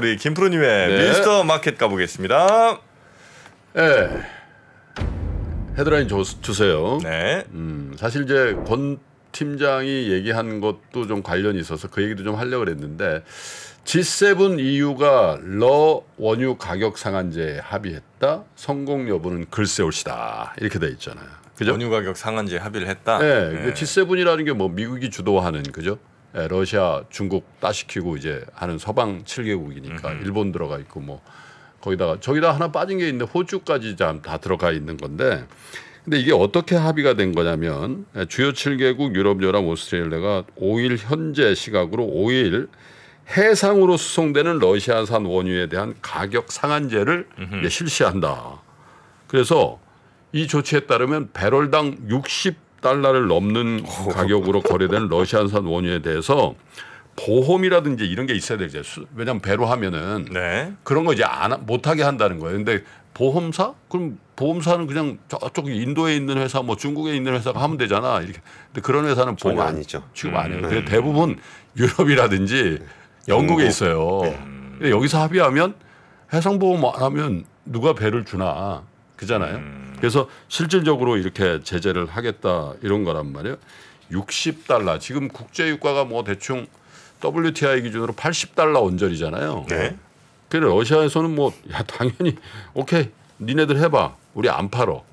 우리 김프로님의 네. 미스터 마켓 가보겠습니다. 네. 헤드라인 줘, 주세요. 네. 음, 사실 이제 권 팀장이 얘기한 것도 좀 관련이 있어서 그 얘기도 좀 하려고 그랬는데 G7 EU가 러 원유 가격 상한제 합의했다. 성공 여부는 글쎄 옳시다. 이렇게 돼 있잖아요. 그죠? 원유 가격 상한제 합의를 했다. 네, 네. G7이라는 게 뭐 미국이 주도하는 그죠? 예, 러시아, 중국 따시키고 이제 하는 서방 7개국이니까 일본 들어가 있고 뭐 거기다가 저기다 하나 빠진 게 있는데 호주까지 다 들어가 있는 건데 근데 이게 어떻게 합의가 된 거냐면 예, 주요 7개국 유럽연합 오스트레일리아가 5일 현재 시각으로 5일 해상으로 수송되는 러시아산 원유에 대한 가격 상한제를 실시한다. 그래서 이 조치에 따르면 배럴당 60 달러를 넘는 어. 가격으로 거래되는 러시아산 원유에 대해서 보험이라든지 이런 게 있어야 되죠. 왜냐하면 배로 하면은 네. 그런 거 이제 안 못하게 한다는 거예요. 근데 보험사? 그럼 보험사는 그냥 저쪽 인도에 있는 회사, 뭐 중국에 있는 회사가 하면 되잖아. 이렇게. 근데 그런 회사는 보험 아니죠. 지금 음. 안 해요. 음. 근데 대부분 유럽이라든지 영국에 있어요. 네. 근데 여기서 합의하면 해상보험 안 하면 누가 배를 주나 그잖아요. 음. 그래서 실질적으로 이렇게 제재를 하겠다 이런 거란 말이에요. 60달러. 지금 국제유가가 뭐 대충 WTI 기준으로 80달러 원절이잖아요. 네. 그래 러시아에서는 뭐야 당연히 오케이 니네들 해봐 우리 안 팔어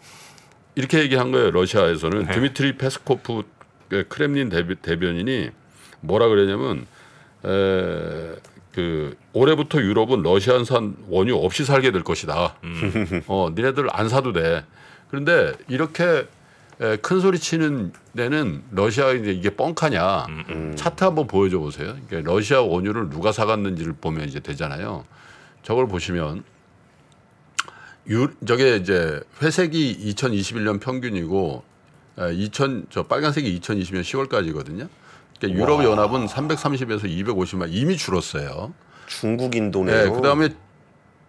이렇게 얘기한 거예요 러시아에서는 네. 드미트리 페스코프 그 크렘린 대변인이 뭐라 그랬냐면 에, 그 올해부터 유럽은 러시아산 원유 없이 살게 될 것이다. 음. 어, 니네들 안 사도 돼. 그런데 이렇게 큰 소리 치는 데는 러시아 이제 이게 뻥카냐 음, 음. 차트 한번 보여줘 보세요. 그러니까 러시아 원유를 누가 사갔는지를 보면 이제 되잖아요. 저걸 보시면 유, 저게 이제 회색이 2021년 평균이고 2000 저 빨간색이 2020년 10월까지거든요. 그러니까 유럽 연합은 330에서 250만 이미 줄었어요. 중국인도네요. 네, 그다음에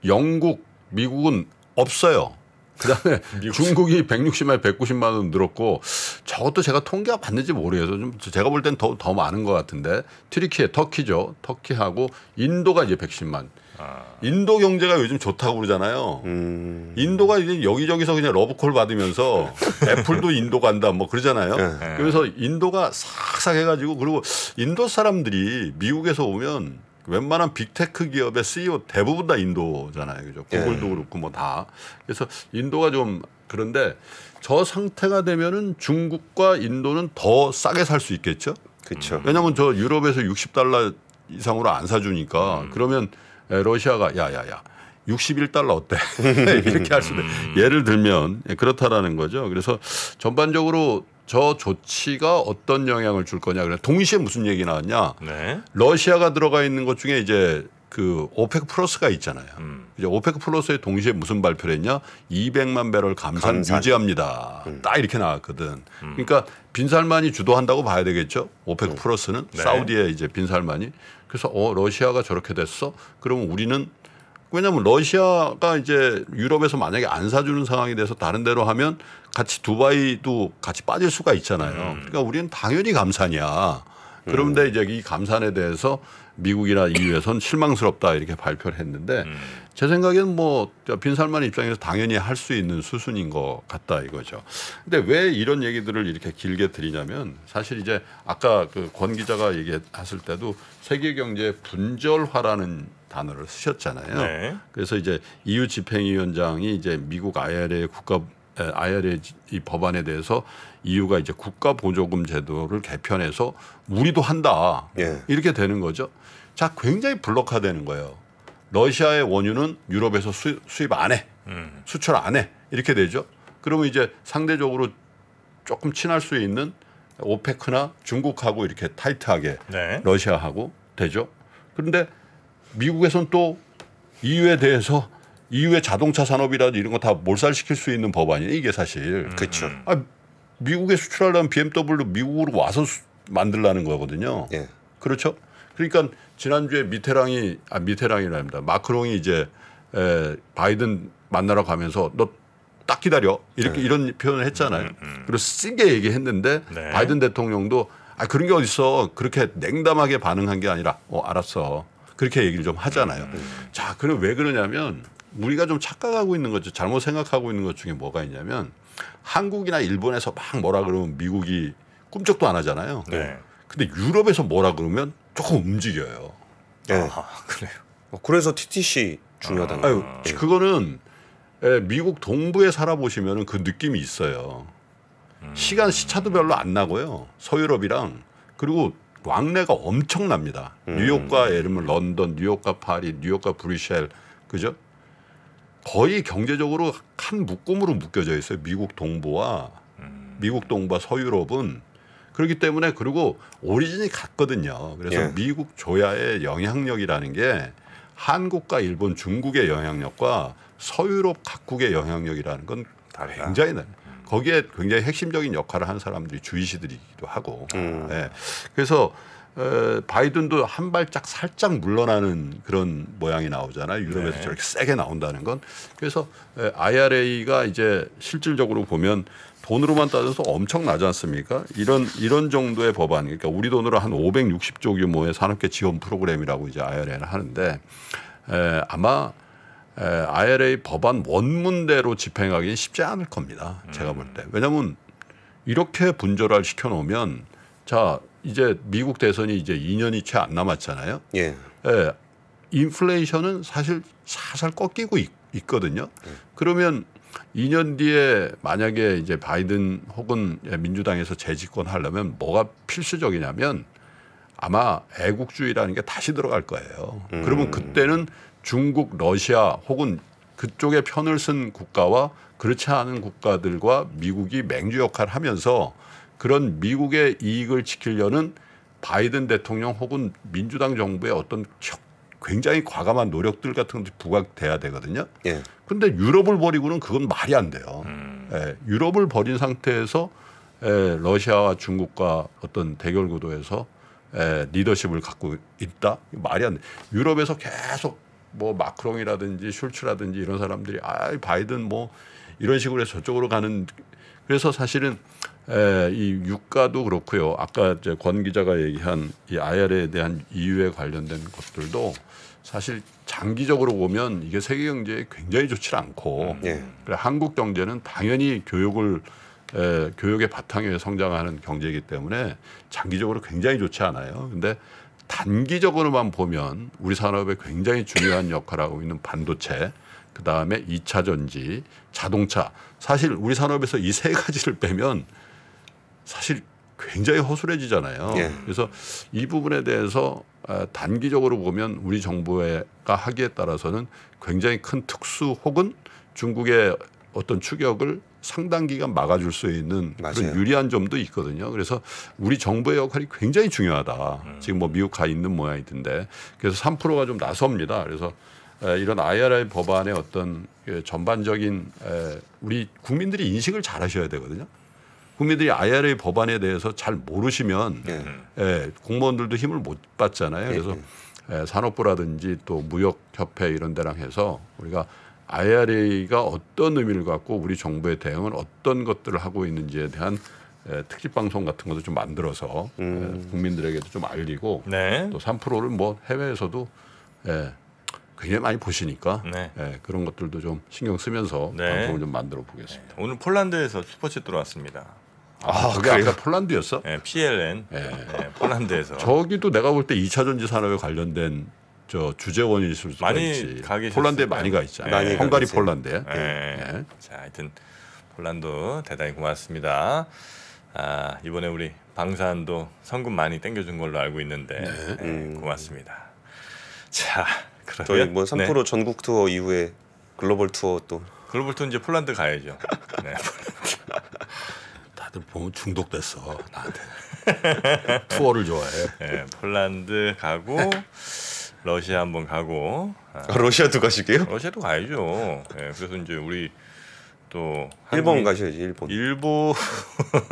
영국, 미국은 없어요. 그다음에 중국이 160만 190만 원 늘었고 저것도 제가 통계가 맞는지 모르겠어요. 좀 제가 볼땐 더더 더 많은 것 같은데 트리키에 터키죠. 터키하고 인도가 이제 110만. 아. 인도 경제가 요즘 좋다고 그러잖아요. 음. 인도가 이제 여기저기서 그냥 러브콜 받으면서 네. 애플도 인도 간다 뭐 그러잖아요. 네. 네. 그래서 인도가 싹싹 해가지고 그리고 인도 사람들이 미국에서 오면 웬만한 빅테크 기업의 CEO 대부분 다 인도잖아요. 그죠? 네. 구글도 그렇고 뭐 다. 그래서 인도가 좀 그런데 저 상태가 되면은 중국과 인도는 더 싸게 살 수 있겠죠. 그렇죠. 왜냐하면 저 유럽에서 60달러 이상으로 안 사주니까 음. 그러면 러시아가 야야야 61달러 어때? 이렇게 할 수도 예를 들면 예, 그렇다라는 거죠. 그래서 전반적으로 저 조치가 어떤 영향을 줄 거냐. 그래 동시에 무슨 얘기 나왔냐. 네. 러시아가 들어가 있는 것 중에 이제 그 오펙 플러스가 있잖아요. 음. 이제 오펙 플러스에 동시에 무슨 발표를 했냐? 200만 배럴 감산, 감산. 유지합니다. 음. 딱 이렇게 나왔거든. 음. 그러니까 빈살만이 주도한다고 봐야 되겠죠. 오펙 음. 플러스는 네. 사우디에 이제 빈살만이 그래서 어 러시아가 저렇게 됐어? 그러면 우리는 왜냐하면 러시아가 이제 유럽에서 만약에 안 사주는 상황이 돼서 다른 데로 하면 같이 두바이도 같이 빠질 수가 있잖아요. 음. 그러니까 우리는 당연히 감산이야. 음. 그런데 이제 이 감산에 대해서 미국이나 EU에선 실망스럽다 이렇게 발표를 했는데 음. 제 생각에는 뭐 빈살만 입장에서 당연히 할 수 있는 수순인 것 같다 이거죠. 근데 왜 이런 얘기들을 이렇게 길게 드리냐면 사실 이제 아까 그 권 기자가 얘기했을 때도 세계 경제 분절화라는 단어를 쓰셨잖아요. 네. 그래서 이제 EU 집행위원장이 이제 미국 IRA 국가 IRA 이 법안에 대해서 이유가 이제 국가 보조금 제도를 개편해서 우리도 한다 예. 이렇게 되는 거죠. 자 굉장히 블록화되는 거예요. 러시아의 원유는 유럽에서 수, 수입 안 해, 음. 수출 안 해 이렇게 되죠. 그러면 이제 상대적으로 조금 친할 수 있는 오페크나 중국하고 이렇게 타이트하게 네. 러시아하고 되죠. 그런데 미국에선 또 EU에 대해서 이후에 자동차 산업이라든지 이런 거 다 몰살시킬 수 있는 법안이에요. 이게 사실. 그렇죠. 아, 미국에 수출하려면 BMW 미국으로 와서 수, 만들라는 거거든요. 예. 그렇죠. 그러니까 지난주에 미테랑이 아 미테랑이랍니다. 마크롱이 이제 에, 바이든 만나러 가면서 너 딱 기다려 이렇게 네. 이런 표현을 했잖아요. 음, 음. 그리고 쓰게 얘기했는데 네. 바이든 대통령도 아 그런 게 어딨어 그렇게 냉담하게 반응한 게 아니라 어 알았어 그렇게 얘기를 좀 하잖아요. 음, 음. 자 그럼 왜 그러냐면 우리가 좀 착각하고 있는 거죠. 잘못 생각하고 있는 것 중에 뭐가 있냐면 한국이나 일본에서 막 뭐라 그러면 미국이 꿈쩍도 안 하잖아요. 네. 근데 유럽에서 뭐라 그러면 조금 움직여요. 네. 어, 아, 그래요. 그래서 TTC 중요하다는 거예요. 아, 그거는 예, 미국 동부에 살아보시면 그 느낌이 있어요. 음. 시간 시차도 별로 안 나고요. 서유럽이랑 그리고 왕래가 엄청납니다. 음. 뉴욕과 예를 들면 런던, 뉴욕과 파리, 뉴욕과 브뤼셀, 그죠? 거의 경제적으로 한 묶음으로 묶여져 있어요. 미국 동부와 음. 미국 동부와 서유럽은 그렇기 때문에 그리고 오리진이 같거든요. 그래서 예. 미국 조야의 영향력이라는 게 한국과 일본, 중국의 영향력과 서유럽 각국의 영향력이라는 건 다르다. 굉장히 다 음. 거기에 굉장히 핵심적인 역할을 한 사람들이 주이시들이기도 하고. 음. 네. 그래서 어, 바이든도 한 발짝 살짝 물러나는 그런 모양이 나오잖아요. 유럽에서 네. 저렇게 세게 나온다는 건. 그래서 IRA가 이제 실질적으로 보면 돈으로만 따져서 엄청나지 않습니까? 이런 이런 정도의 법안, 그러니까 우리 돈으로 한 560조 규모의 산업계 지원 프로그램이라고 이제 IRA를 하는데 에, 아마 에, IRA 법안 원문대로 집행하기는 쉽지 않을 겁니다. 제가 볼 때. 왜냐하면 이렇게 분절을 시켜놓으면 자 이제 미국 대선이 이제 2년이 채 안 남았잖아요. 예. 예. 인플레이션은 사실 살살 꺾이고 있, 거든요 예. 그러면 2년 뒤에 만약에 이제 바이든 혹은 예, 민주당에서 재집권 하려면 뭐가 필수적이냐면 아마 애국주의라는 게 다시 들어갈 거예요. 음. 그러면 그때는 중국, 러시아 혹은 그쪽에 편을 쓴 국가와 그렇지 않은 국가들과 미국이 맹주 역할을 하면서 그런 미국의 이익을 지키려는 바이든 대통령 혹은 민주당 정부의 어떤 굉장히 과감한 노력들 같은 것이 부각돼야 되거든요. 예. 근데 유럽을 버리고는 그건 말이 안 돼요. 음. 예, 유럽을 버린 상태에서 에, 예, 러시아와 중국과 어떤 대결 구도에서 에, 예, 리더십을 갖고 있다 말이 안 돼. 유럽에서 계속 뭐 마크롱이라든지 슐츠라든지 이런 사람들이 아 바이든 뭐 이런 식으로 해서 저쪽으로 가는 그래서 사실은 에, 예, 이 유가도 그렇고요. 아까 이제 권 기자가 얘기한 이 IR에 대한 이유에 관련된 것들도 사실 장기적으로 보면 이게 세계 경제에 굉장히 좋지 않고 네. 그래, 한국 경제는 당연히 교육을 에, 예, 교육의 바탕에 성장하는 경제이기 때문에 장기적으로 굉장히 좋지 않아요. 근데 단기적으로만 보면 우리 산업에 굉장히 중요한 역할을 하고 있는 반도체 그다음에 이차 전지, 자동차. 사실 우리 산업에서 이 세 가지를 빼면 사실 굉장히 허술해지잖아요. 예. 그래서 이 부분에 대해서 아, 단기적으로 보면 우리 정부가 하기에 따라서는 굉장히 큰 특수 혹은 중국의 어떤 추격을 상당 기간 막아줄 수 있는 맞아요. 그런 유리한 점도 있거든요. 그래서 우리 정부의 역할이 굉장히 중요하다. 음. 지금 뭐 미국 가 있는 모양이던데 그래서 3%가 좀 나섭니다. 그래서 이런 IRA 법안의 어떤 그 전반적인 우리 국민들이 인식을 잘 하셔야 되거든요. 국민들이 IRA 법안에 대해서 잘 모르시면 네. 예, 공무원들도 힘을 못 받잖아요. 그래서 네, 네. 예, 산업부라든지 또 무역협회 이런 데랑 해서 우리가 IRA가 어떤 의미를 갖고 우리 정부의 대응은 어떤 것들을 하고 있는지에 대한 예, 특집 방송 같은 것도 좀 만들어서 예, 음. 예, 국민들에게도 좀 알리고 네. 또 3%를 뭐 해외에서도 예, 굉장히 많이 보시니까 네. 예, 그런 것들도 좀 신경 쓰면서 네. 방송을 좀 만들어 보겠습니다. 오늘 폴란드에서 스포츠 들어왔습니다. 아, 아, 그게 그래요? 아까 폴란드였어? 네, 예, PLN. 네. 예. 네, 예, 폴란드에서. 저기도 내가 볼 때 2차 전지 산업에 관련된 저 주재원일 수도 많이 있지. 가 폴란드에 많이 가 있잖아. 많 헝가리 폴란드에. 네. 네. 자, 하여튼 폴란드 대단히 고맙습니다. 아, 이번에 우리 방산도 성금 많이 땡겨준 걸로 알고 있는데 네, 음. 고맙습니다. 자, 그러면 뭐3% 전국 투어 이후에 글로벌 투어 또 글로벌 투어 이제 폴란드 가야죠. 네. 보면 중독됐어 나한테 투어를 좋아해. 네, 폴란드 가고 러시아 한번 가고. 아, 아 러시아도 가실게요? 러시아도 가야죠. 네, 그래서 이제 우리 또 일본 가셔야지 일본. 일본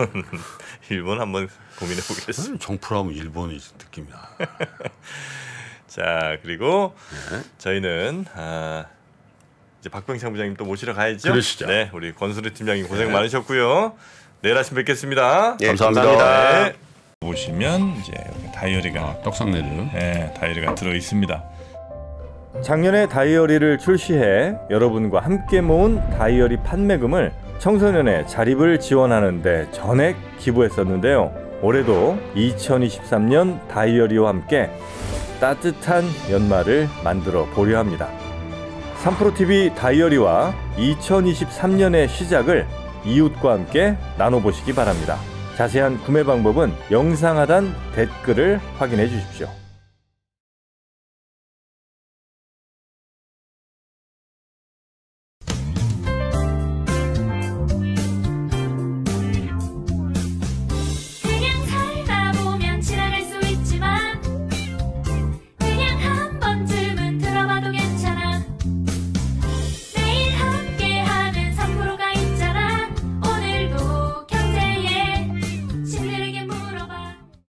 일본 한번 고민해 보겠습니다. 정프라면 일본이 느낌이 나. 자 그리고 네. 저희는 아, 이제 박병창 부장님 또 모시러 가야죠. 그러시죠. 네, 우리 권수리 팀장님 고생 네. 많으셨고요. 내일 아침 뵙겠습니다. 예, 감사합니다. 감사합니다. 네. 보시면 이제 다이어리가 아, 떡상레드 네, 다이어리가 들어 있습니다. 작년에 다이어리를 출시해 여러분과 함께 모은 다이어리 판매금을 청소년의 자립을 지원하는데 전액 기부했었는데요. 올해도 2023년 다이어리와 함께 따뜻한 연말을 만들어 보려 합니다. 3프로TV 다이어리와 2023년의 시작을 이웃과 함께 나눠보시기 바랍니다. 자세한 구매 방법은 영상 하단 댓글을 확인해 주십시오.